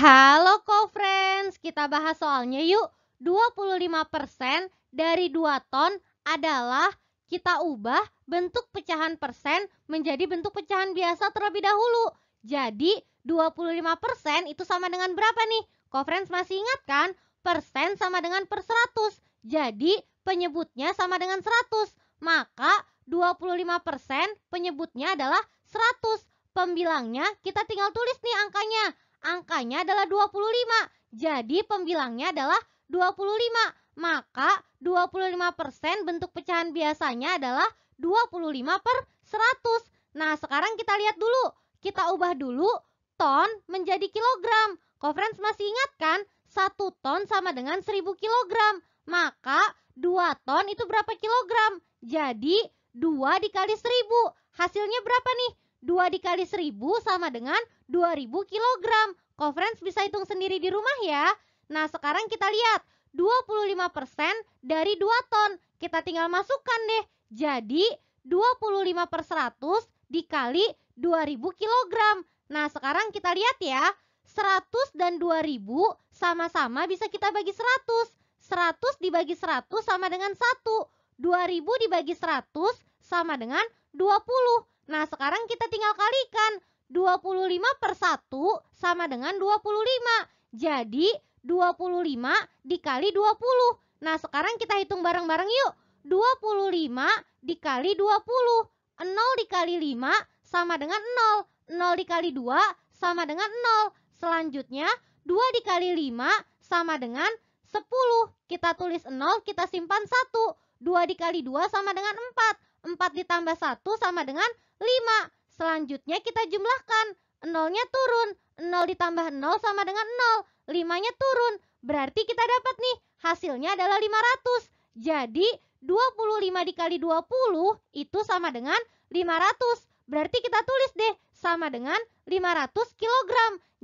Halo co-friends, kita bahas soalnya yuk. 25% dari 2 ton adalah kita ubah bentuk pecahan persen menjadi bentuk pecahan biasa terlebih dahulu. Jadi 25% itu sama dengan berapa nih? Co-friends masih ingat kan? Persen sama dengan per 100. Jadi penyebutnya sama dengan 100. Maka 25% penyebutnya adalah 100. Pembilangnya kita tinggal tulis nih angkanya angkanya adalah 25. Jadi pembilangnya adalah 25. Maka 25% bentuk pecahan biasanya adalah 25 per 100. Nah sekarang kita lihat dulu. Kita ubah dulu ton menjadi kilogram. Kofrens masih ingat kan? 1 ton sama dengan 1000 kilogram. Maka 2 ton itu berapa kilogram? Jadi 2 dikali 1000. Hasilnya berapa nih? 2 dikali 1000 sama dengan 2000 kg. kofrens bisa hitung sendiri di rumah ya. Nah, sekarang kita lihat 25% dari 2 ton. Kita tinggal masukkan deh. Jadi 25 per 100 dikali 2000 kg. Nah, sekarang kita lihat ya. 100 dan 2000 sama-sama bisa kita bagi 100. 100 dibagi 100 sama dengan 1. 2000 dibagi 100 sama dengan 20. Nah, sekarang kita tinggal kalikan. 25 per 1 sama dengan 25. Jadi 25 dikali 20. Nah sekarang kita hitung bareng-bareng yuk. 25 dikali 20. 0 dikali 5 sama dengan 0. 0 dikali 2 sama dengan 0. Selanjutnya 2 dikali 5 sama dengan 10. Kita tulis 0, kita simpan 1. 2 dikali 2 sama dengan 4. 4 ditambah 1 sama dengan 5. Selanjutnya kita jumlahkan. Nolnya turun. nol ditambah nol sama dengan nol limanya turun. Berarti kita dapat nih, hasilnya adalah 500. Jadi, 25 dikali 20 itu sama dengan 500. Berarti kita tulis deh, sama dengan 500 kg.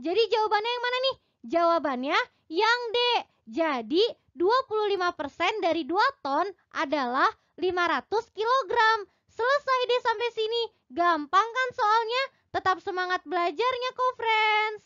Jadi jawabannya yang mana nih? Jawabannya yang D. Jadi 25% dari 2 ton adalah 500 kg. Selesai deh sampai sini. Gampang Kan soalnya tetap semangat belajarnya kok friends